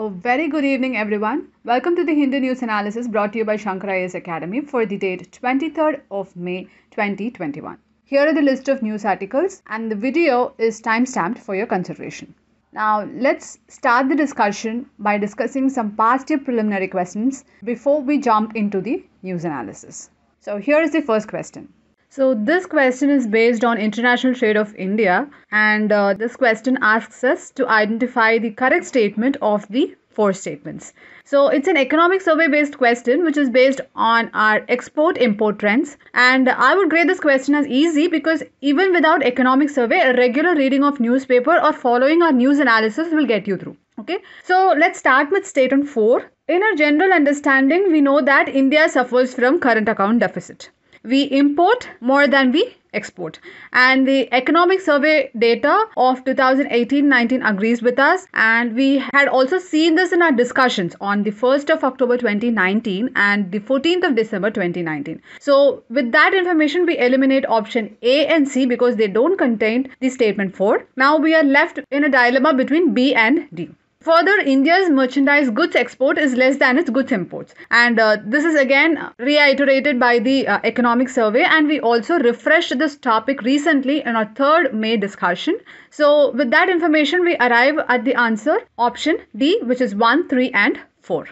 A very good evening, everyone. Welcome to the Hindu News Analysis brought to you by Shankarayas Academy for the date 23rd of May 2021. Here are the list of news articles, and the video is stamped for your consideration. Now, let's start the discussion by discussing some past year preliminary questions before we jump into the news analysis. So, here is the first question so, this question is based on International Trade of India, and uh, this question asks us to identify the correct statement of the four statements. So, it's an economic survey based question which is based on our export import trends. And I would grade this question as easy because even without economic survey, a regular reading of newspaper or following our news analysis will get you through. Okay, so let's start with statement 4. In our general understanding, we know that India suffers from current account deficit we import more than we export and the economic survey data of 2018-19 agrees with us and we had also seen this in our discussions on the 1st of October 2019 and the 14th of December 2019 so with that information we eliminate option A and C because they don't contain the statement 4 now we are left in a dilemma between B and D Further, India's merchandise goods export is less than its goods imports. And uh, this is again reiterated by the uh, economic survey. And we also refreshed this topic recently in our third May discussion. So, with that information, we arrive at the answer option D, which is 1, 3, and 4.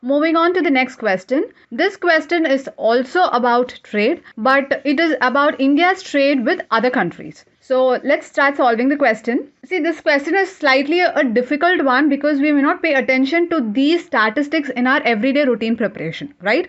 Moving on to the next question. This question is also about trade, but it is about India's trade with other countries. So let's start solving the question. See, this question is slightly a difficult one because we may not pay attention to these statistics in our everyday routine preparation, right?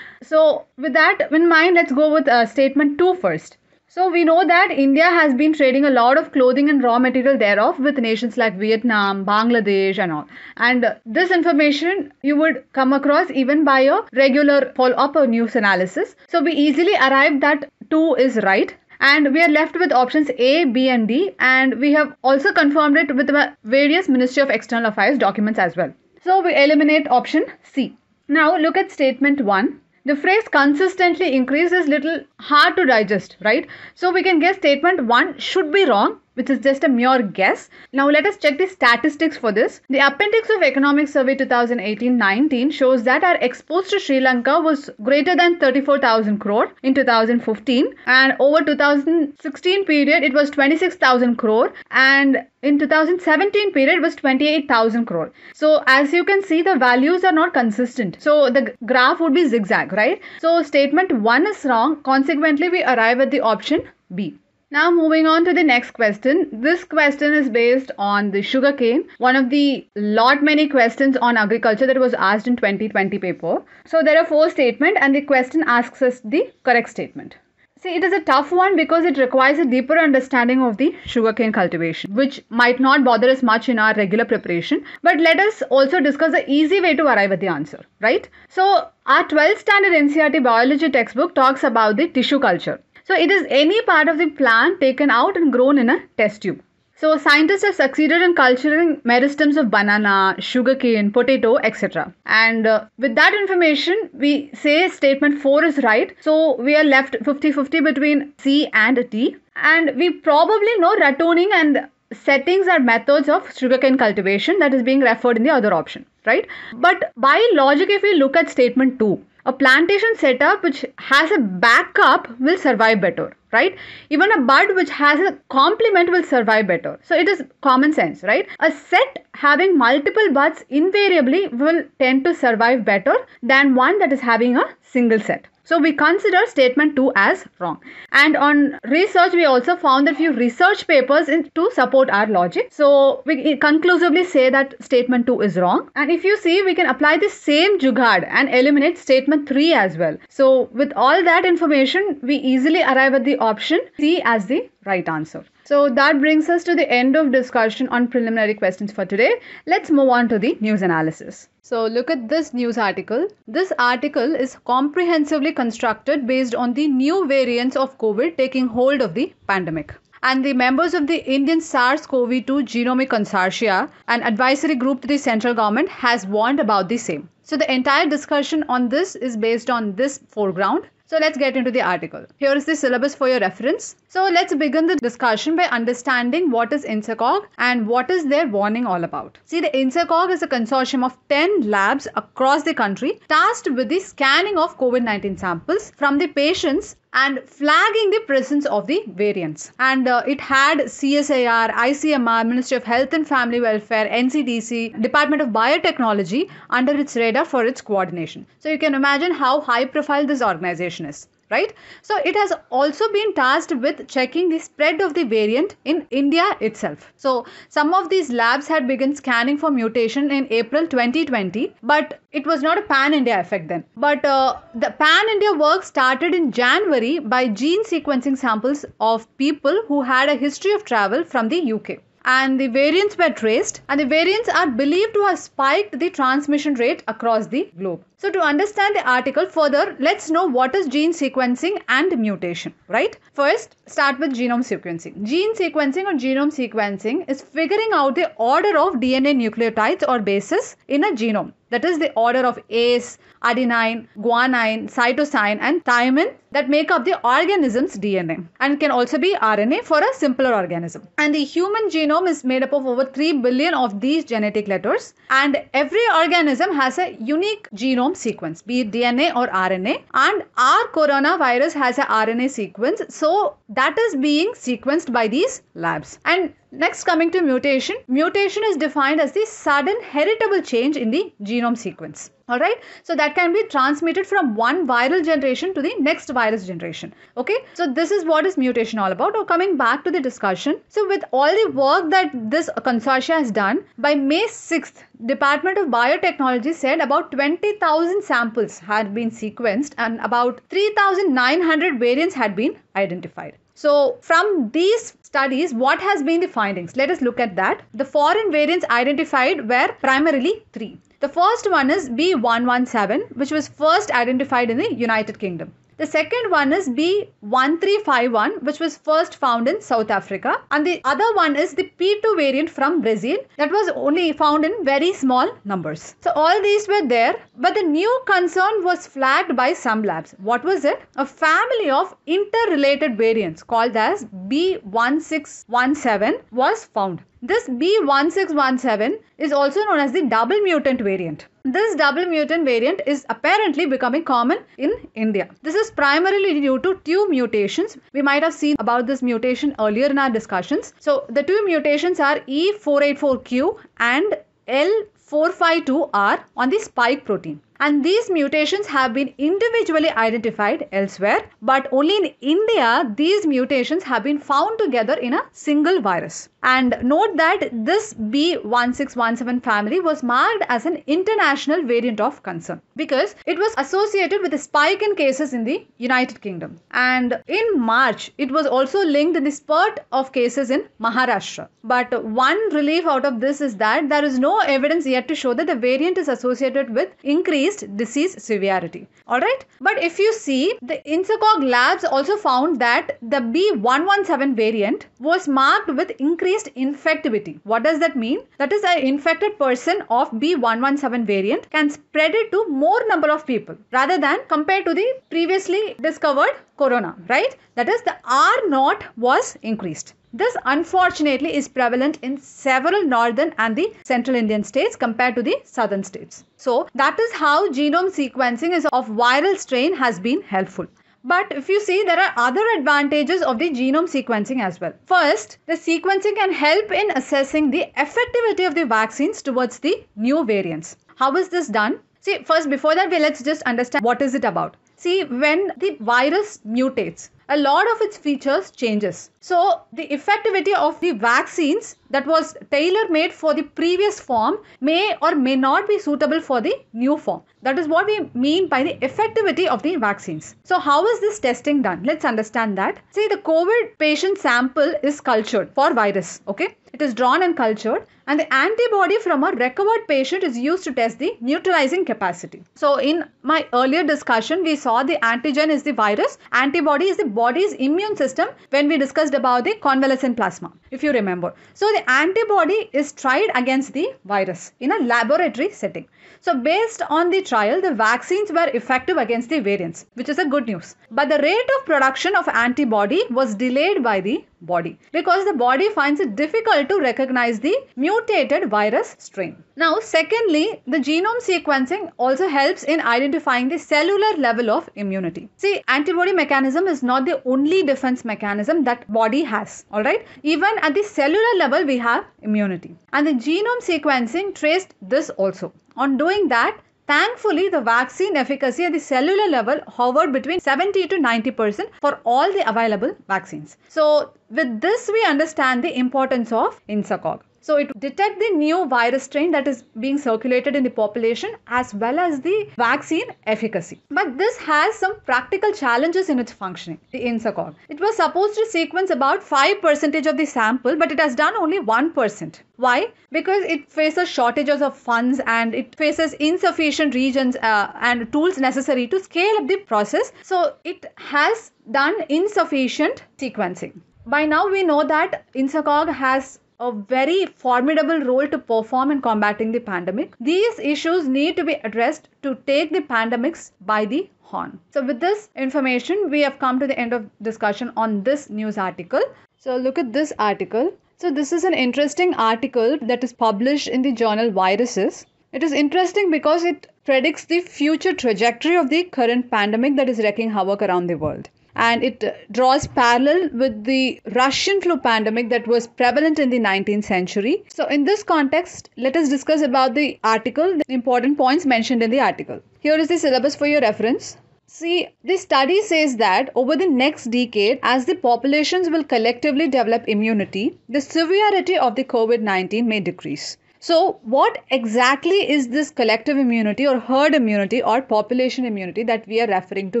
So, with that in mind, let's go with uh, statement two first. So, we know that India has been trading a lot of clothing and raw material thereof with nations like Vietnam, Bangladesh, and all. And this information you would come across even by a regular follow up or news analysis. So, we easily arrive that 2 is right and we are left with options A, B, and D. And we have also confirmed it with various Ministry of External Affairs documents as well. So we eliminate option C. Now look at statement 1. The phrase consistently increase is little hard to digest, right? So we can guess statement 1 should be wrong which is just a mere guess. Now let us check the statistics for this. The appendix of Economic Survey 2018-19 shows that our exports to Sri Lanka was greater than 34,000 crore in 2015 and over 2016 period it was 26,000 crore and in 2017 period was 28,000 crore. So as you can see the values are not consistent. So the graph would be zigzag, right? So statement 1 is wrong. Consequently, we arrive at the option B. Now moving on to the next question. This question is based on the sugarcane, one of the lot many questions on agriculture that was asked in 2020 paper. So there are four statements and the question asks us the correct statement. See, it is a tough one because it requires a deeper understanding of the sugarcane cultivation, which might not bother us much in our regular preparation. But let us also discuss the easy way to arrive at the answer, right? So, our 12th standard NCRT biology textbook talks about the tissue culture. So it is any part of the plant taken out and grown in a test tube. So scientists have succeeded in culturing meristems of banana, sugarcane, potato, etc. And uh, with that information, we say statement 4 is right. So we are left 50-50 between C and D. And we probably know rattoning and settings are methods of sugarcane cultivation that is being referred in the other option, right? But by logic, if we look at statement 2, a plantation setup which has a backup will survive better right even a bud which has a complement will survive better so it is common sense right a set having multiple buds invariably will tend to survive better than one that is having a single set so we consider statement 2 as wrong. And on research, we also found that few research papers in, to support our logic. So we conclusively say that statement 2 is wrong. And if you see, we can apply the same jugad and eliminate statement 3 as well. So with all that information, we easily arrive at the option C as the right answer. So that brings us to the end of discussion on preliminary questions for today. Let's move on to the news analysis. So look at this news article. This article is comprehensively constructed based on the new variants of COVID taking hold of the pandemic and the members of the Indian SARS-CoV-2 Genomic Consortia, an advisory group to the central government, has warned about the same. So the entire discussion on this is based on this foreground. So let's get into the article. Here is the syllabus for your reference. So let's begin the discussion by understanding what is Insacog and what is their warning all about. See, the Insacog is a consortium of 10 labs across the country tasked with the scanning of COVID 19 samples from the patients and flagging the presence of the variants. And uh, it had CSIR, ICMR, Ministry of Health and Family Welfare, NCDC, Department of Biotechnology under its radar for its coordination. So you can imagine how high profile this organization is right? So it has also been tasked with checking the spread of the variant in India itself. So some of these labs had begun scanning for mutation in April 2020, but it was not a pan India effect then. But uh, the pan India work started in January by gene sequencing samples of people who had a history of travel from the UK and the variants were traced and the variants are believed to have spiked the transmission rate across the globe so to understand the article further, let's know what is gene sequencing and mutation, right? First, start with genome sequencing. Gene sequencing or genome sequencing is figuring out the order of DNA nucleotides or bases in a genome. That is the order of ACE, adenine, guanine, cytosine and thymine that make up the organism's DNA and can also be RNA for a simpler organism. And the human genome is made up of over 3 billion of these genetic letters and every organism has a unique genome sequence, be it DNA or RNA. And our coronavirus has a RNA sequence, so that is being sequenced by these labs. And Next, coming to mutation. Mutation is defined as the sudden heritable change in the genome sequence. Alright, so that can be transmitted from one viral generation to the next virus generation. Okay, so this is what is mutation all about. Or coming back to the discussion. So with all the work that this consortia has done, by May 6th, Department of Biotechnology said about 20,000 samples had been sequenced and about 3,900 variants had been identified. So, from these studies, what has been the findings? Let us look at that. The foreign variants identified were primarily three. The first one is B117, which was first identified in the United Kingdom. The second one is B1351, which was first found in South Africa. And the other one is the P2 variant from Brazil that was only found in very small numbers. So all these were there, but the new concern was flagged by some labs. What was it? A family of interrelated variants called as B1617 was found. This B1617 is also known as the double mutant variant. This double mutant variant is apparently becoming common in India. This is primarily due to two mutations. We might have seen about this mutation earlier in our discussions. So the two mutations are E484Q and L452R on the spike protein. And these mutations have been individually identified elsewhere, but only in India, these mutations have been found together in a single virus. And note that this B1617 family was marked as an international variant of concern because it was associated with a spike in cases in the United Kingdom. And in March, it was also linked in the spurt of cases in Maharashtra. But one relief out of this is that there is no evidence yet to show that the variant is associated with increase increased disease severity. Alright, but if you see, the Insacog labs also found that the B117 variant was marked with increased infectivity. What does that mean? That is, an infected person of B117 variant can spread it to more number of people rather than compared to the previously discovered corona, right? That is, the R naught was increased. This unfortunately is prevalent in several northern and the central Indian states compared to the southern states. So that is how genome sequencing is of viral strain has been helpful. But if you see, there are other advantages of the genome sequencing as well. First, the sequencing can help in assessing the effectivity of the vaccines towards the new variants. How is this done? See, first, before that, we let's just understand what is it about. See, when the virus mutates, a lot of its features changes. So the effectivity of the vaccines that was tailor made for the previous form may or may not be suitable for the new form. That is what we mean by the effectivity of the vaccines. So how is this testing done? Let's understand that. See the COVID patient sample is cultured for virus. Okay. It is drawn and cultured, and the antibody from a recovered patient is used to test the neutralizing capacity. So, in my earlier discussion, we saw the antigen is the virus, antibody is the body's immune system when we discussed about the convalescent plasma, if you remember. So, the antibody is tried against the virus in a laboratory setting. So, based on the trial, the vaccines were effective against the variants, which is a good news. But the rate of production of antibody was delayed by the body because the body finds it difficult to recognize the mutated virus strain. Now, secondly, the genome sequencing also helps in identifying the cellular level of immunity. See, antibody mechanism is not the only defense mechanism that body has, all right? Even at the cellular level, we have immunity. And the genome sequencing traced this also. On doing that, Thankfully, the vaccine efficacy at the cellular level hovered between 70 to 90% for all the available vaccines. So, with this, we understand the importance of Insacog. So it detect the new virus strain that is being circulated in the population as well as the vaccine efficacy. But this has some practical challenges in its functioning, the INSACOG. It was supposed to sequence about 5% of the sample, but it has done only 1%. Why? Because it faces shortages of funds and it faces insufficient regions uh, and tools necessary to scale up the process. So it has done insufficient sequencing. By now, we know that INSACOG has a very formidable role to perform in combating the pandemic. These issues need to be addressed to take the pandemics by the horn. So, with this information, we have come to the end of discussion on this news article. So, look at this article. So, this is an interesting article that is published in the journal Viruses. It is interesting because it predicts the future trajectory of the current pandemic that is wrecking havoc around the world and it draws parallel with the Russian flu pandemic that was prevalent in the 19th century. So, in this context, let us discuss about the article, the important points mentioned in the article. Here is the syllabus for your reference. See, the study says that over the next decade, as the populations will collectively develop immunity, the severity of the COVID 19 may decrease. So, what exactly is this collective immunity or herd immunity or population immunity that we are referring to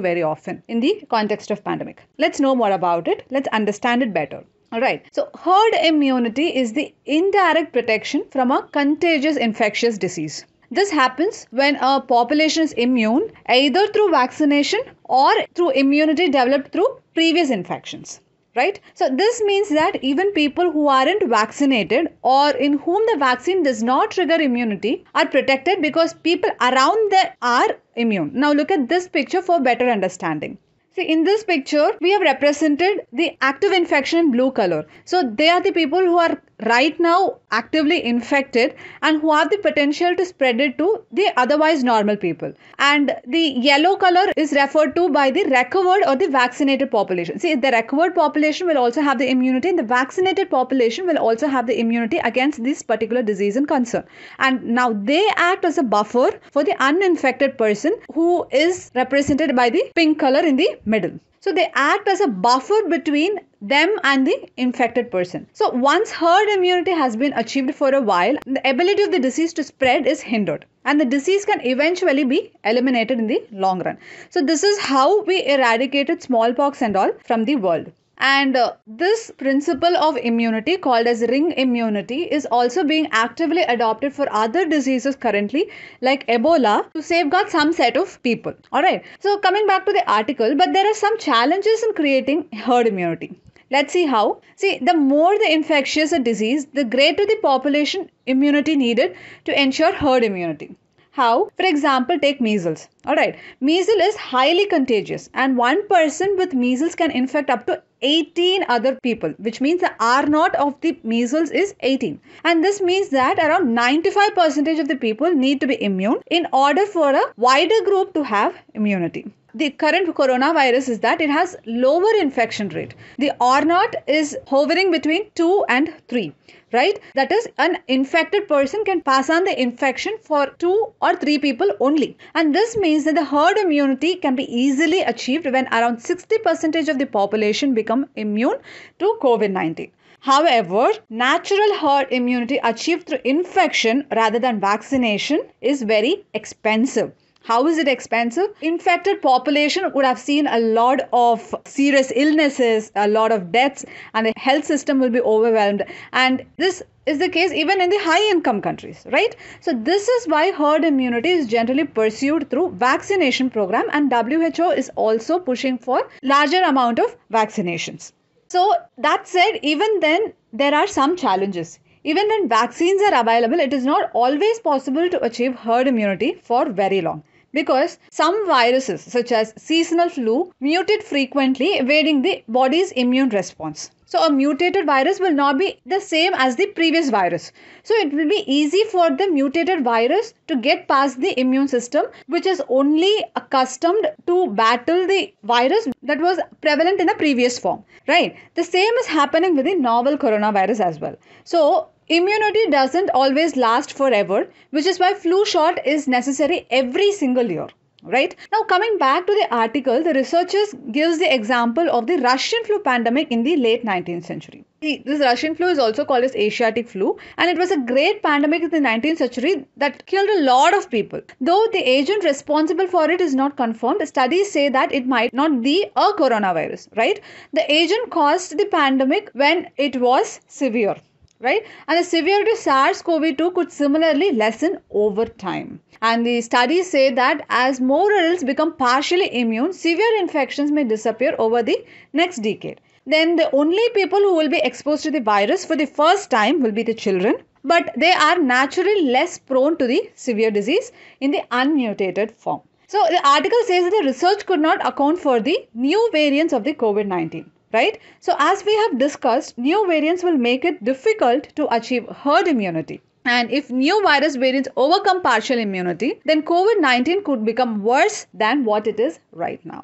very often in the context of pandemic? Let's know more about it. Let's understand it better. All right. So, herd immunity is the indirect protection from a contagious infectious disease. This happens when a population is immune either through vaccination or through immunity developed through previous infections right so this means that even people who aren't vaccinated or in whom the vaccine does not trigger immunity are protected because people around them are immune now look at this picture for better understanding See, in this picture, we have represented the active infection in blue color. So, they are the people who are right now actively infected and who have the potential to spread it to the otherwise normal people. And the yellow color is referred to by the recovered or the vaccinated population. See, the recovered population will also have the immunity, and the vaccinated population will also have the immunity against this particular disease and concern. And now they act as a buffer for the uninfected person who is represented by the pink color in the middle. So they act as a buffer between them and the infected person. So once herd immunity has been achieved for a while, the ability of the disease to spread is hindered and the disease can eventually be eliminated in the long run. So this is how we eradicated smallpox and all from the world and uh, this principle of immunity, called as ring immunity, is also being actively adopted for other diseases currently, like Ebola, to safeguard some set of people. Alright, so coming back to the article, but there are some challenges in creating herd immunity. Let's see how. See, the more the infectious a disease, the greater the population immunity needed to ensure herd immunity. How? For example, take measles. Alright, measles is highly contagious, and one person with measles can infect up to 18 other people, which means the R naught of the measles is 18. And this means that around 95% of the people need to be immune in order for a wider group to have immunity the current coronavirus is that it has lower infection rate. The R naught is hovering between 2 and 3 right? That is, an infected person can pass on the infection for two or three people only. And this means that the herd immunity can be easily achieved when around 60% of the population become immune to COVID 19. However, natural herd immunity achieved through infection rather than vaccination is very expensive. How is it expensive? Infected population would have seen a lot of serious illnesses, a lot of deaths, and the health system will be overwhelmed. And this is the case even in the high income countries right so this is why herd immunity is generally pursued through vaccination program and who is also pushing for larger amount of vaccinations so that said even then there are some challenges even when vaccines are available it is not always possible to achieve herd immunity for very long because some viruses, such as seasonal flu, mutate frequently, evading the body's immune response. So a mutated virus will not be the same as the previous virus. So it will be easy for the mutated virus to get past the immune system which is only accustomed to battle the virus that was prevalent in the previous form, right? The same is happening with the novel coronavirus as well. So Immunity doesn't always last forever, which is why flu shot is necessary every single year. Right now, coming back to the article, the researchers gives the example of the Russian flu pandemic in the late 19th century. This Russian flu is also called as Asiatic flu, and it was a great pandemic in the 19th century that killed a lot of people. Though the agent responsible for it is not confirmed, studies say that it might not be a coronavirus. Right, the agent caused the pandemic when it was severe right? And the severity of SARS-CoV-2 could similarly lessen over time. And the studies say that as more adults become partially immune, severe infections may disappear over the next decade. Then the only people who will be exposed to the virus for the first time will be the children, but they are naturally less prone to the severe disease in the unmutated form. So the article says that the research could not account for the new variants of the COVID-19 right? So, as we have discussed, new variants will make it difficult to achieve herd immunity. And if new virus variants overcome partial immunity, then COVID 19 could become worse than what it is right now.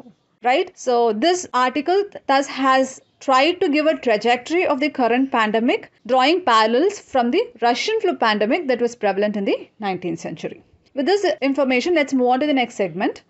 Right? So, this article thus has tried to give a trajectory of the current pandemic, drawing parallels from the Russian flu pandemic that was prevalent in the 19th century. With this information, let's move on to the next segment.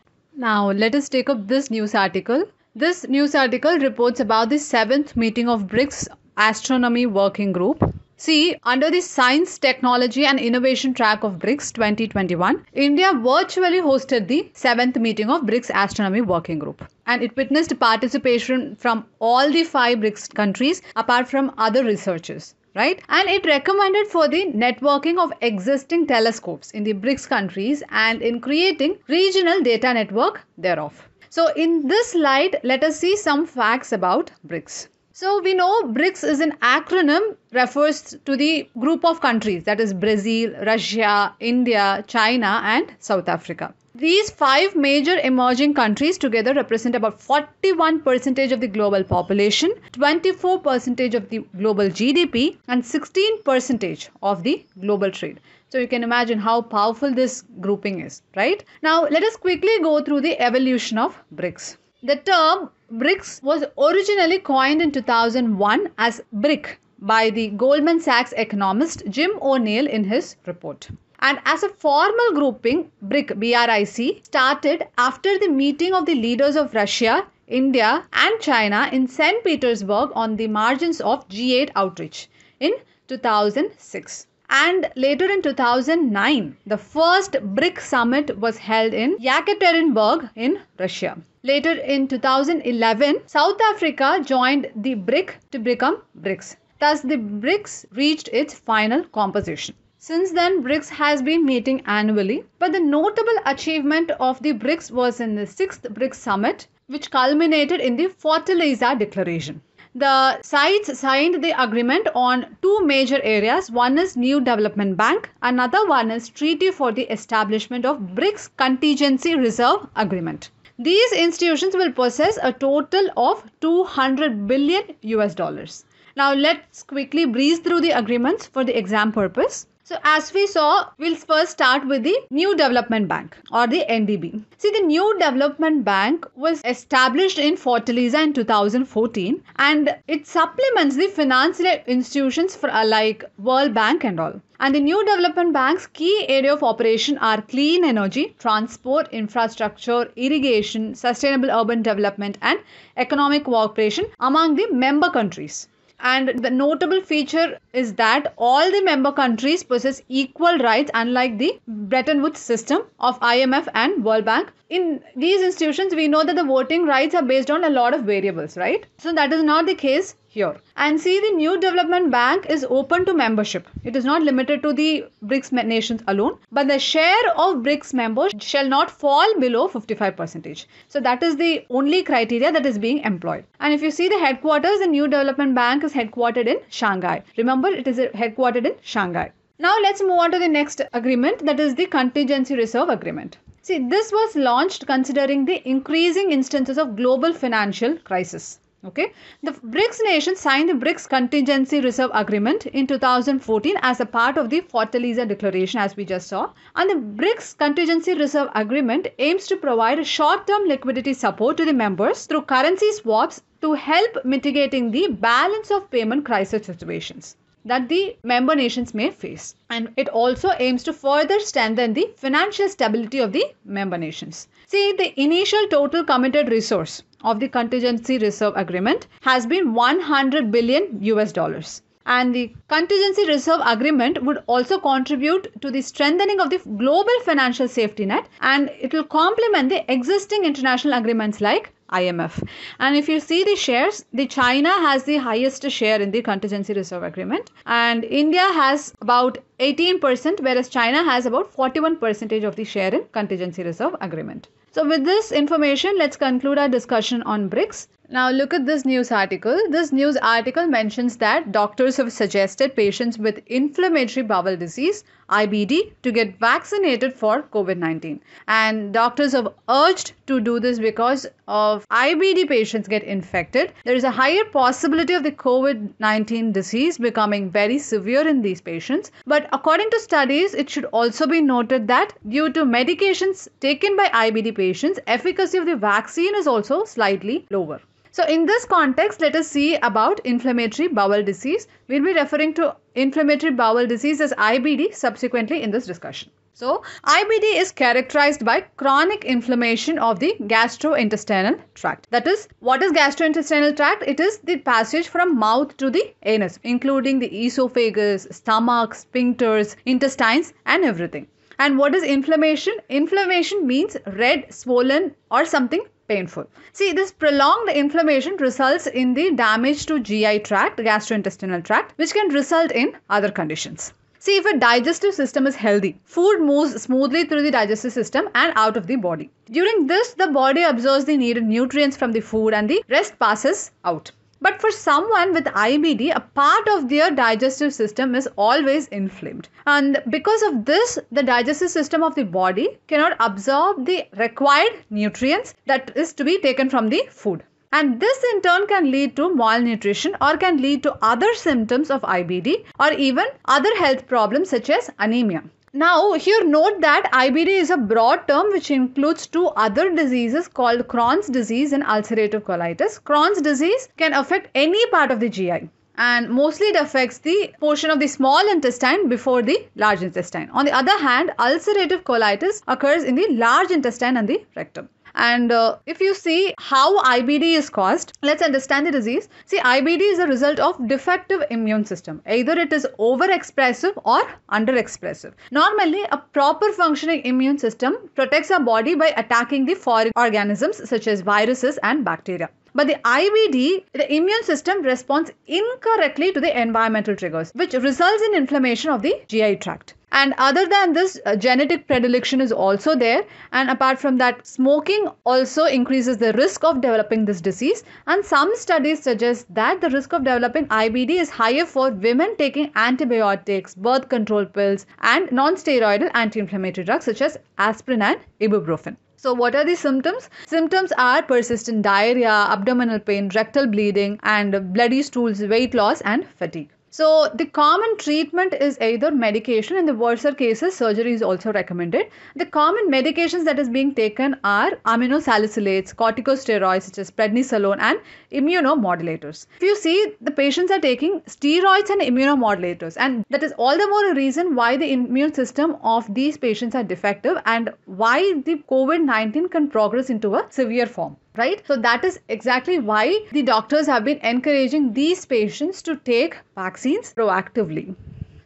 Now, let us take up this news article this news article reports about the seventh meeting of BRICS Astronomy Working Group. See, under the Science, Technology and Innovation track of BRICS 2021, India virtually hosted the seventh meeting of BRICS Astronomy Working Group. And it witnessed participation from all the five BRICS countries apart from other researchers right? And it recommended for the networking of existing telescopes in the BRICS countries and in creating regional data network thereof. So, in this light, let us see some facts about BRICS. So, we know BRICS is an acronym refers to the group of countries that is Brazil, Russia, India, China, and South Africa. These five major emerging countries together represent about 41% of the global population, 24% of the global GDP, and 16% of the global trade. So you can imagine how powerful this grouping is, right? Now let us quickly go through the evolution of BRICS. The term BRICS was originally coined in 2001 as BRIC by the Goldman Sachs economist Jim O'Neill in his report. And as a formal grouping, BRIC, BRIC, started after the meeting of the leaders of Russia, India, and China in St. Petersburg on the margins of G8 outreach in 2006. And later in 2009, the first BRIC summit was held in Yekaterinburg in Russia. Later in 2011, South Africa joined the BRIC to become BRICS. Thus, the BRICS reached its final composition. Since then, BRICS has been meeting annually, but the notable achievement of the BRICS was in the 6th BRICS Summit, which culminated in the Fortaleza Declaration. The sides signed the agreement on two major areas. One is New Development Bank, another one is Treaty for the Establishment of BRICS Contingency Reserve Agreement. These institutions will possess a total of 200 billion US dollars. Now let's quickly breeze through the agreements for the exam purpose. So as we saw, we'll first start with the New Development Bank or the NDB. See, the New Development Bank was established in Fortaleza in 2014 and it supplements the financial institutions for uh, like World Bank and all. And the new development bank's key area of operation are clean energy, transport, infrastructure, irrigation, sustainable urban development, and economic cooperation among the member countries. And the notable feature is that all the member countries possess equal rights, unlike the Bretton Woods system of IMF and World Bank. In these institutions, we know that the voting rights are based on a lot of variables, right? So that is not the case here and see the new development bank is open to membership it is not limited to the brics nations alone but the share of brics members shall not fall below 55 percentage so that is the only criteria that is being employed and if you see the headquarters the new development bank is headquartered in shanghai remember it is headquartered in shanghai now let's move on to the next agreement that is the contingency reserve agreement See, this was launched considering the increasing instances of global financial crisis. Okay, the BRICS nations signed the BRICS Contingency Reserve Agreement in 2014 as a part of the Fortaleza Declaration, as we just saw. And the BRICS Contingency Reserve Agreement aims to provide short-term liquidity support to the members through currency swaps to help mitigating the balance of payment crisis situations that the member nations may face. And it also aims to further strengthen the financial stability of the member nations. See, the initial total committed resource of the contingency reserve agreement has been 100 billion US dollars. And the contingency reserve agreement would also contribute to the strengthening of the global financial safety net and it will complement the existing international agreements like IMF. And if you see the shares, the China has the highest share in the contingency reserve agreement and India has about 18% whereas China has about 41% of the share in contingency reserve agreement. So with this information, let's conclude our discussion on BRICS. Now look at this news article. This news article mentions that doctors have suggested patients with inflammatory bowel disease IBD to get vaccinated for COVID 19. And doctors have urged to do this because of IBD patients get infected. There is a higher possibility of the COVID 19 disease becoming very severe in these patients. But according to studies, it should also be noted that due to medications taken by IBD patients, efficacy of the vaccine is also slightly lower. So in this context, let us see about inflammatory bowel disease. We'll be referring to inflammatory bowel disease as IBD subsequently in this discussion. So IBD is characterized by chronic inflammation of the gastrointestinal tract. That is, what is gastrointestinal tract? It is the passage from mouth to the anus, including the esophagus, stomach, sphincters, intestines and everything. And what is inflammation? Inflammation means red, swollen or something painful. See, this prolonged inflammation results in the damage to GI tract, gastrointestinal tract, which can result in other conditions. See, if a digestive system is healthy, food moves smoothly through the digestive system and out of the body. During this, the body absorbs the needed nutrients from the food and the rest passes out. But for someone with IBD, a part of their digestive system is always inflamed. And because of this, the digestive system of the body cannot absorb the required nutrients that is to be taken from the food. And this in turn can lead to malnutrition or can lead to other symptoms of IBD or even other health problems such as anemia. Now, here note that IBD is a broad term which includes two other diseases called Crohn's disease and ulcerative colitis. Crohn's disease can affect any part of the GI and mostly it affects the portion of the small intestine before the large intestine. On the other hand, ulcerative colitis occurs in the large intestine and the rectum. And uh, if you see how IBD is caused, let's understand the disease. See, IBD is a result of defective immune system. Either it is overexpressive or underexpressive. Normally, a proper functioning immune system protects our body by attacking the foreign organisms such as viruses and bacteria. But the IBD, the immune system responds incorrectly to the environmental triggers, which results in inflammation of the GI tract. And other than this, uh, genetic predilection is also there. And apart from that, smoking also increases the risk of developing this disease. And some studies suggest that the risk of developing IBD is higher for women taking antibiotics, birth control pills, and non steroidal anti inflammatory drugs such as aspirin and ibuprofen. So, what are the symptoms? Symptoms are persistent diarrhea, abdominal pain, rectal bleeding, and bloody stools, weight loss, and fatigue. So the common treatment is either medication. In the worser cases, surgery is also recommended. The common medications that is being taken are aminosalicylates, corticosteroids such as prednisolone and immunomodulators. If you see, the patients are taking steroids and immunomodulators and that is all the more a reason why the immune system of these patients are defective and why the COVID-19 can progress into a severe form right? So that is exactly why the doctors have been encouraging these patients to take vaccines proactively.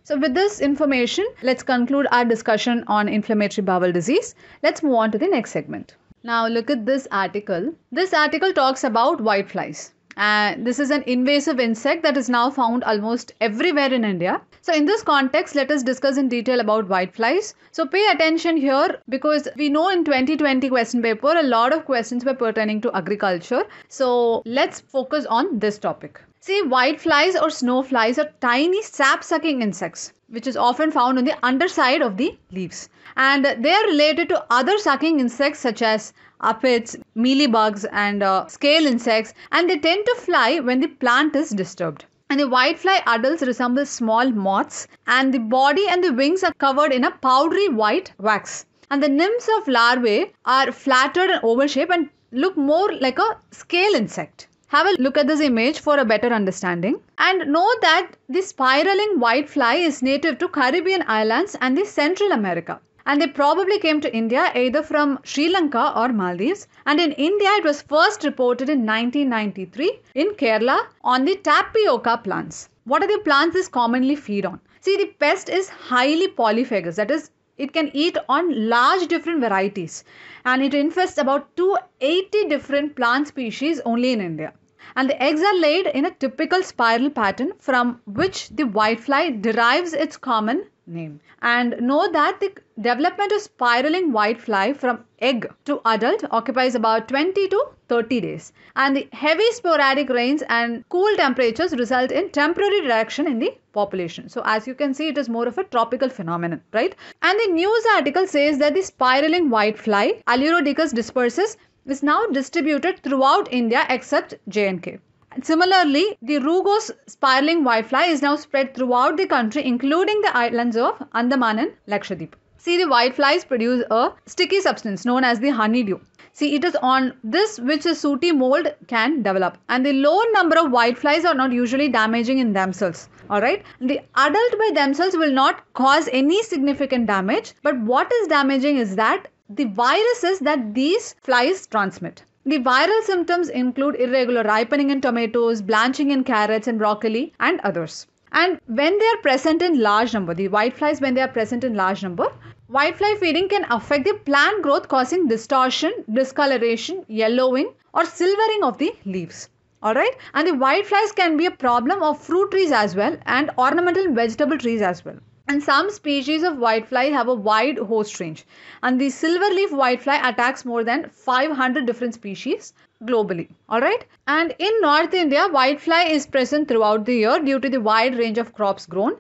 So, with this information, let's conclude our discussion on inflammatory bowel disease. Let's move on to the next segment. Now, look at this article. This article talks about whiteflies. Uh, this is an invasive insect that is now found almost everywhere in India. So in this context, let us discuss in detail about whiteflies. So pay attention here because we know in 2020 question paper, a lot of questions were pertaining to agriculture. So let's focus on this topic. See, whiteflies or snowflies are tiny sap-sucking insects which is often found on the underside of the leaves. And they are related to other sucking insects such as aphids, mealybugs and uh, scale insects and they tend to fly when the plant is disturbed. And the whitefly adults resemble small moths, and the body and the wings are covered in a powdery white wax. And the nymphs of larvae are flattered and oval shaped and look more like a scale insect. Have a look at this image for a better understanding. And know that the spiraling whitefly is native to Caribbean islands and the Central America and they probably came to India either from Sri Lanka or Maldives. And in India, it was first reported in 1993 in Kerala on the tapioca plants. What are the plants this commonly feed on? See, the pest is highly polyphagous, that is, it can eat on large different varieties and it infests about 280 different plant species only in India and the eggs are laid in a typical spiral pattern from which the whitefly derives its common name. And know that the development of spiraling whitefly from egg to adult occupies about 20 to 30 days. And the heavy sporadic rains and cool temperatures result in temporary reduction in the population. So as you can see, it is more of a tropical phenomenon, right? And the news article says that the spiraling whitefly, Alirodicus dispersus, is now distributed throughout India except J&K. Similarly, the Rugos spiraling whitefly is now spread throughout the country, including the islands of Andaman and Lakshadweep. See, the whiteflies produce a sticky substance known as the honeydew. See, it is on this which a sooty mold can develop. And the low number of whiteflies are not usually damaging in themselves. Alright, the adult by themselves will not cause any significant damage, but what is damaging is that the viruses that these flies transmit. The viral symptoms include irregular ripening in tomatoes, blanching in carrots and broccoli, and others. And when they are present in large number, the whiteflies, when they are present in large number, whitefly feeding can affect the plant growth, causing distortion, discoloration, yellowing, or silvering of the leaves. Alright, and the whiteflies can be a problem of fruit trees as well and ornamental vegetable trees as well and some species of whitefly have a wide host range and the silverleaf whitefly attacks more than 500 different species globally all right and in north india whitefly is present throughout the year due to the wide range of crops grown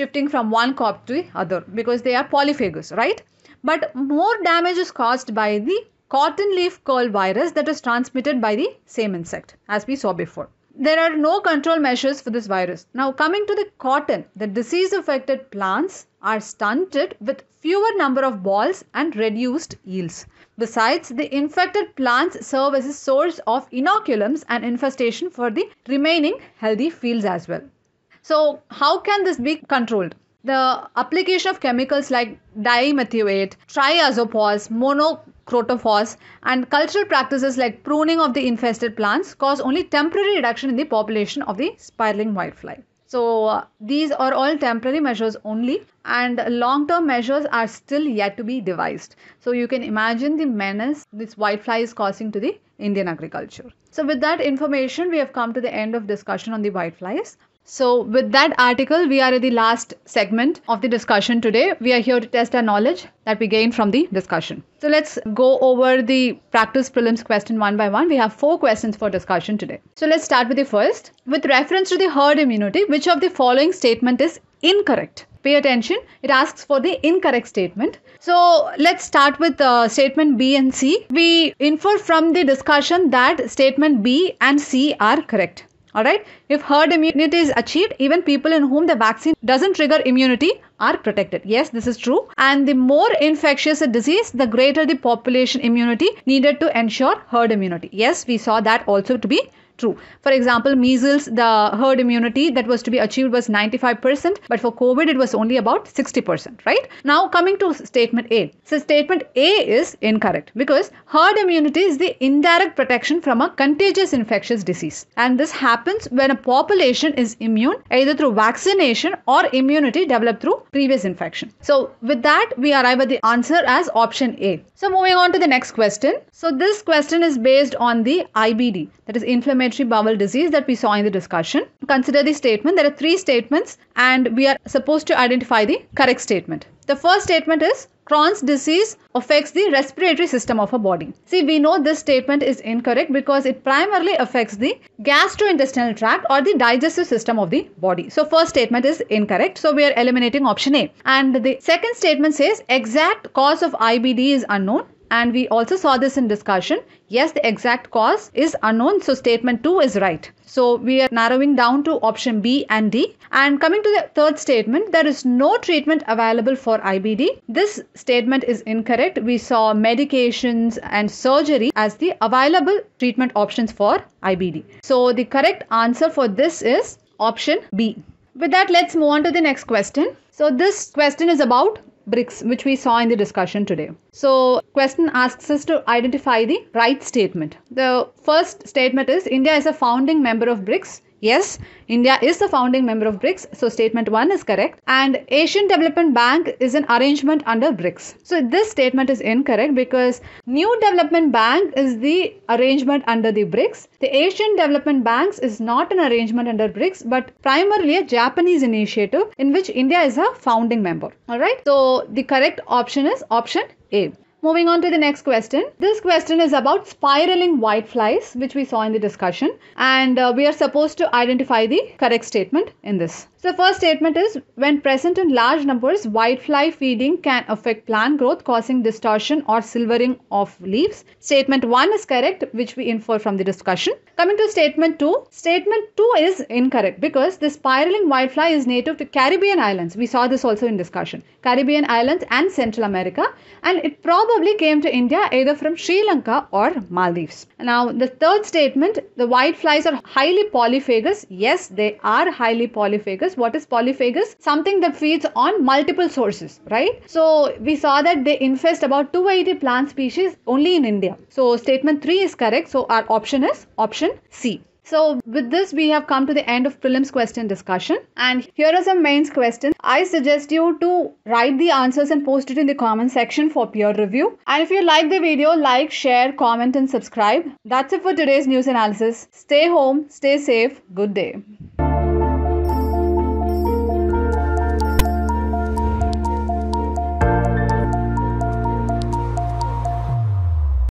shifting from one crop to the other because they are polyphagous right but more damage is caused by the cotton leaf curl virus that is transmitted by the same insect as we saw before there are no control measures for this virus. Now, coming to the cotton, the disease affected plants are stunted with fewer number of balls and reduced yields. Besides, the infected plants serve as a source of inoculums and infestation for the remaining healthy fields as well. So, how can this be controlled? The application of chemicals like dimethylate, triazopause, mono crotophores and cultural practices like pruning of the infested plants cause only temporary reduction in the population of the spiraling whitefly. So uh, these are all temporary measures only and long-term measures are still yet to be devised. So you can imagine the menace this whitefly is causing to the Indian agriculture. So with that information, we have come to the end of discussion on the whiteflies. So, with that article, we are at the last segment of the discussion today. We are here to test our knowledge that we gain from the discussion. So, let's go over the practice prelims question one by one. We have four questions for discussion today. So, let's start with the first. With reference to the herd immunity, which of the following statement is incorrect? Pay attention, it asks for the incorrect statement. So let's start with uh, statement B and C. We infer from the discussion that statement B and C are correct. Alright, if herd immunity is achieved, even people in whom the vaccine doesn't trigger immunity are protected. Yes, this is true. And the more infectious a disease, the greater the population immunity needed to ensure herd immunity. Yes, we saw that also to be true. For example, measles, the herd immunity that was to be achieved was 95%, but for COVID, it was only about 60%, right? Now, coming to statement A. So, statement A is incorrect because herd immunity is the indirect protection from a contagious infectious disease. And this happens when a population is immune either through vaccination or immunity developed through previous infection. So, with that, we arrive at the answer as option A. So, moving on to the next question. So, this question is based on the IBD, that is inflammation inflammatory bowel disease that we saw in the discussion. Consider the statement. There are three statements and we are supposed to identify the correct statement. The first statement is Crohn's disease affects the respiratory system of a body. See, we know this statement is incorrect because it primarily affects the gastrointestinal tract or the digestive system of the body. So, first statement is incorrect. So, we are eliminating option A. And the second statement says exact cause of IBD is unknown and we also saw this in discussion yes the exact cause is unknown so statement 2 is right so we are narrowing down to option b and d and coming to the third statement there is no treatment available for ibd this statement is incorrect we saw medications and surgery as the available treatment options for ibd so the correct answer for this is option b with that let's move on to the next question so this question is about BRICS, which we saw in the discussion today. So, question asks us to identify the right statement. The first statement is India is a founding member of BRICS Yes, India is the founding member of BRICS, so statement 1 is correct. And Asian Development Bank is an arrangement under BRICS. So this statement is incorrect because New Development Bank is the arrangement under the BRICS. The Asian Development Banks is not an arrangement under BRICS but primarily a Japanese initiative in which India is a founding member. All right, so the correct option is option A. Moving on to the next question. This question is about spiraling whiteflies, which we saw in the discussion, and uh, we are supposed to identify the correct statement in this. So the first statement is when present in large numbers, whitefly feeding can affect plant growth, causing distortion or silvering of leaves. Statement 1 is correct, which we infer from the discussion. Coming to statement 2, statement 2 is incorrect because the spiraling whitefly is native to Caribbean islands. We saw this also in discussion. Caribbean islands and Central America, and it probably came to India either from Sri Lanka or Maldives. Now, the third statement the whiteflies are highly polyphagous. Yes, they are highly polyphagous what is polyphagous? Something that feeds on multiple sources, right? So we saw that they infest about 280 plant species only in India. So statement 3 is correct. So our option is option C. So with this we have come to the end of prelims question discussion and here are some mains questions. I suggest you to write the answers and post it in the comment section for peer review. And if you like the video like, share, comment and subscribe. That's it for today's news analysis. Stay home, stay safe, good day.